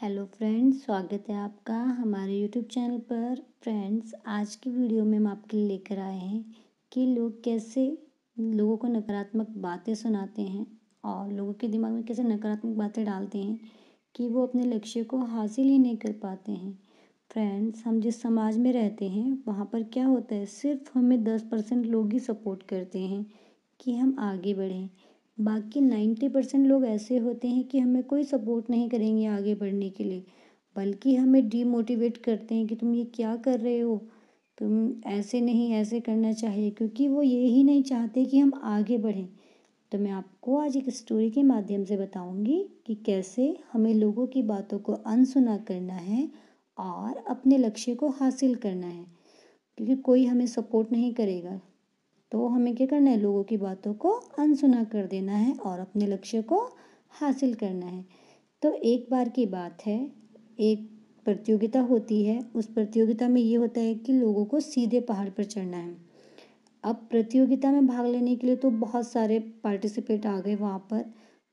hello friends स्वागत है आपका हमारे यूट्यूब चैनल पर फ्रेंड्स आज की वीडियो में हम आपके लिए लेकर आए हैं कि लोग कैसे लोगों को नकारात्मक बातें सुनाते हैं और लोगों के दिमाग में कैसे नकारात्मक बातें डालते हैं कि वो अपने लक्ष्य को हासिल ही नहीं कर पाते हैं फ्रेंड्स हम जिस समाज में रहते हैं वहाँ पर क्या होता है सिर्फ हमें दस परसेंट लोग ही सपोर्ट करते हैं कि हम आगे बढ़ें बाकी नाइन्टी परसेंट लोग ऐसे होते हैं कि हमें कोई सपोर्ट नहीं करेंगे आगे बढ़ने के लिए बल्कि हमें डीमोटिवेट करते हैं कि तुम ये क्या कर रहे हो तुम ऐसे नहीं ऐसे करना चाहिए क्योंकि वो ये ही नहीं चाहते कि हम आगे बढ़ें तो मैं आपको आज एक स्टोरी के माध्यम से बताऊंगी कि कैसे हमें लोगों की बातों को अनसुना करना है और अपने लक्ष्य को हासिल करना है क्योंकि कोई हमें सपोर्ट नहीं करेगा तो हमें क्या करना है लोगों की बातों को अनसुना कर देना है और अपने लक्ष्य को हासिल करना है तो एक बार की बात है एक प्रतियोगिता होती है उस प्रतियोगिता में ये होता है कि लोगों को सीधे पहाड़ पर चढ़ना है अब प्रतियोगिता में भाग लेने के लिए तो बहुत सारे पार्टिसिपेट आ गए वहाँ पर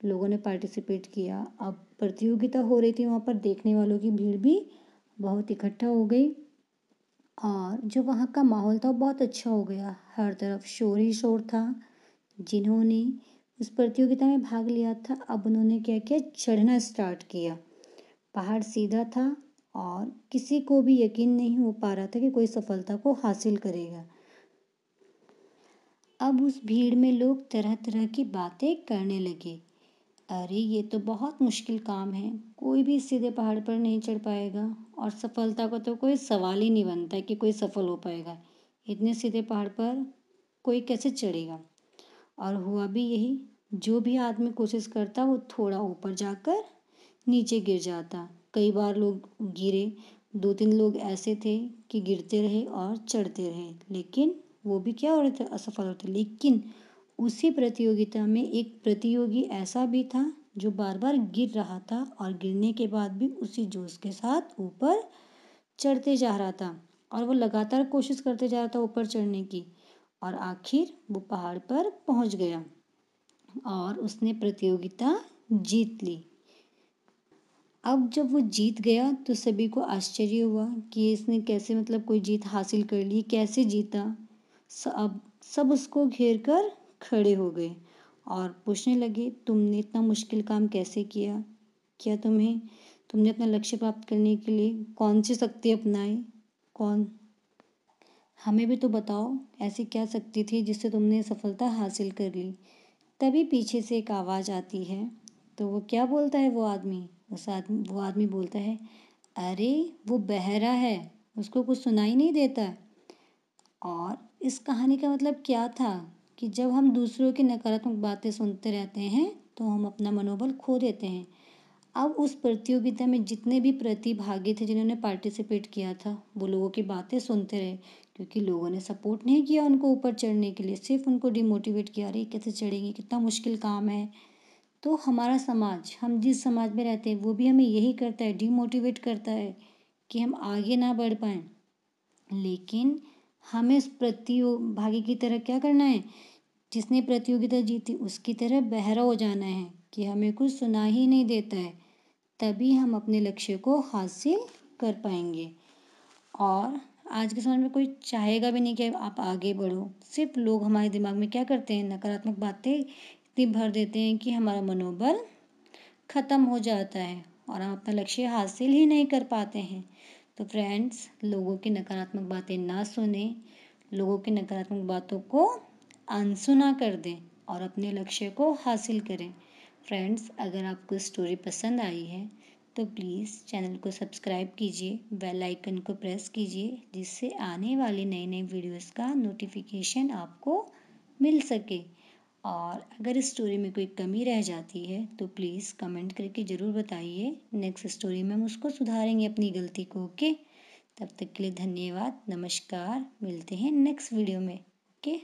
लोगों ने पार्टिसिपेट किया अब प्रतियोगिता हो रही थी वहाँ पर देखने वालों की भीड़ भी बहुत इकट्ठा हो गई और जो वहाँ का माहौल था वो बहुत अच्छा हो गया हर तरफ शोर ही शोर था जिन्होंने उस प्रतियोगिता में भाग लिया था अब उन्होंने क्या किया चढ़ना स्टार्ट किया पहाड़ सीधा था और किसी को भी यकीन नहीं हो पा रहा था कि कोई सफलता को हासिल करेगा अब उस भीड़ में लोग तरह तरह की बातें करने लगे अरे ये तो बहुत मुश्किल काम है कोई भी सीधे पहाड़ पर नहीं चढ़ पाएगा और सफलता का तो कोई सवाल ही नहीं बनता है कि कोई सफल हो पाएगा इतने सीधे पहाड़ पर कोई कैसे चढ़ेगा और हुआ भी यही जो भी आदमी कोशिश करता वो थोड़ा ऊपर जाकर नीचे गिर जाता कई बार लोग गिरे दो तीन लोग ऐसे थे कि गिरते रहे और चढ़ते रहे लेकिन वो भी क्या हो रहे थे असफल होते लेकिन उसी प्रतियोगिता में एक प्रतियोगी ऐसा भी था जो बार बार गिर रहा था और गिरने के बाद भी उसी जोश के साथ ऊपर चढ़ते जा रहा था और वो लगातार कोशिश करते जा रहा था ऊपर चढ़ने की और आखिर वो पहाड़ पर पहुंच गया और उसने प्रतियोगिता जीत ली अब जब वो जीत गया तो सभी को आश्चर्य हुआ कि इसने कैसे मतलब कोई जीत हासिल कर ली कैसे जीता सब सब उसको घेर कर खड़े हो गए और पूछने लगे तुमने इतना मुश्किल काम कैसे किया क्या तुम्हें तुमने अपना लक्ष्य प्राप्त करने के लिए कौन सी शक्ति अपनाई कौन हमें भी तो बताओ ऐसी क्या शक्ति थी जिससे तुमने सफलता हासिल कर ली तभी पीछे से एक आवाज़ आती है तो वो क्या बोलता है वो आदमी उस आदमी वो आदमी बोलता है अरे वो बहरा है उसको कुछ सुनाई नहीं देता और इस कहानी का मतलब क्या था कि जब हम दूसरों की नकारात्मक बातें सुनते रहते हैं तो हम अपना मनोबल खो देते हैं अब उस प्रतियोगिता में जितने भी प्रतिभागी थे जिन्होंने पार्टिसिपेट किया था वो लोगों की बातें सुनते रहे क्योंकि लोगों ने सपोर्ट नहीं किया उनको ऊपर चढ़ने के लिए सिर्फ उनको डिमोटिवेट किया अरे कैसे चढ़ेंगे कितना मुश्किल काम है तो हमारा समाज हम जिस समाज में रहते हैं वो भी हमें यही करता है डिमोटिवेट करता है कि हम आगे ना बढ़ पाएँ लेकिन हमें उस प्रतियोगी की तरह क्या करना है जिसने प्रतियोगिता जीती उसकी तरह बहरा हो जाना है कि हमें कुछ सुना ही नहीं देता है तभी हम अपने लक्ष्य को हासिल कर पाएंगे और आज के समय में कोई चाहेगा भी नहीं कि आप आगे बढ़ो सिर्फ लोग हमारे दिमाग में क्या करते हैं नकारात्मक बातें इतनी भर देते हैं कि हमारा मनोबल ख़त्म हो जाता है और हम अपना लक्ष्य हासिल ही नहीं कर पाते हैं तो फ्रेंड्स लोगों की नकारात्मक बातें ना सुने लोगों की नकारात्मक बातों को अनसुना कर दें और अपने लक्ष्य को हासिल करें फ्रेंड्स अगर आपको स्टोरी पसंद आई है तो प्लीज़ चैनल को सब्सक्राइब कीजिए बेल आइकन को प्रेस कीजिए जिससे आने वाली नई नई वीडियोस का नोटिफिकेशन आपको मिल सके और अगर इस स्टोरी में कोई कमी रह जाती है तो प्लीज़ कमेंट करके ज़रूर बताइए नेक्स्ट स्टोरी में हम उसको सुधारेंगे अपनी गलती को ओके तब तक के लिए धन्यवाद नमस्कार मिलते हैं नेक्स्ट वीडियो में ओके